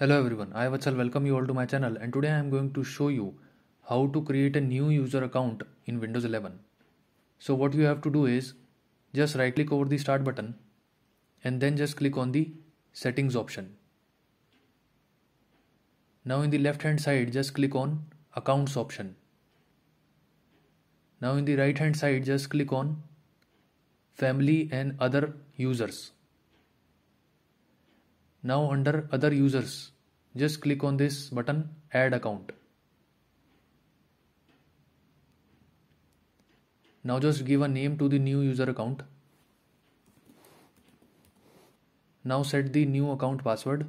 Hello everyone, I Vatsal welcome you all to my channel and today I am going to show you how to create a new user account in Windows 11. So what you have to do is just right click over the start button and then just click on the settings option. Now in the left hand side just click on accounts option. Now in the right hand side just click on family and other users. Now under other users, just click on this button add account. Now just give a name to the new user account. Now set the new account password.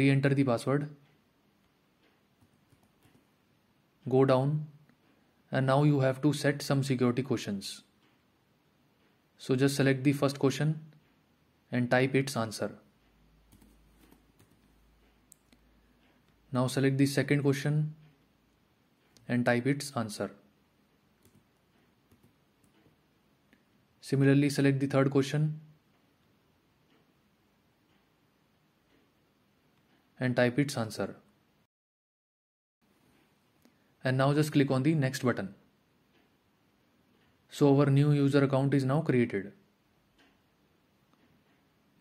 Re-enter the password. Go down and now you have to set some security questions. So just select the first question and type its answer. Now select the second question and type its answer. Similarly select the third question and type its answer. And now just click on the next button. So our new user account is now created.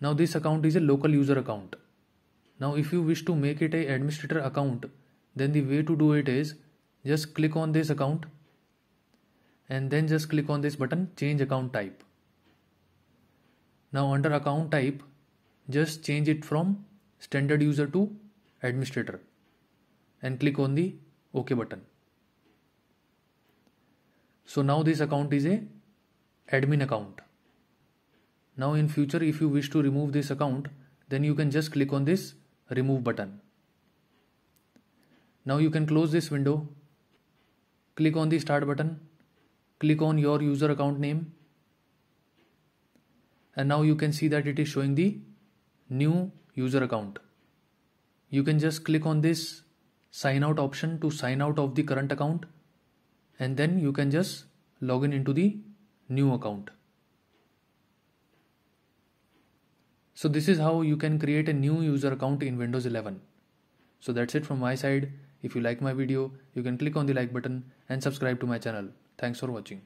Now this account is a local user account. Now if you wish to make it a administrator account, then the way to do it is just click on this account and then just click on this button change account type. Now under account type, just change it from standard user to administrator and click on the OK button. So now this account is a admin account. Now in future if you wish to remove this account then you can just click on this remove button. Now you can close this window, click on the start button, click on your user account name and now you can see that it is showing the new user account. You can just click on this sign out option to sign out of the current account and then you can just log in into the new account. So this is how you can create a new user account in Windows 11. So that's it from my side. If you like my video, you can click on the like button and subscribe to my channel. Thanks for watching.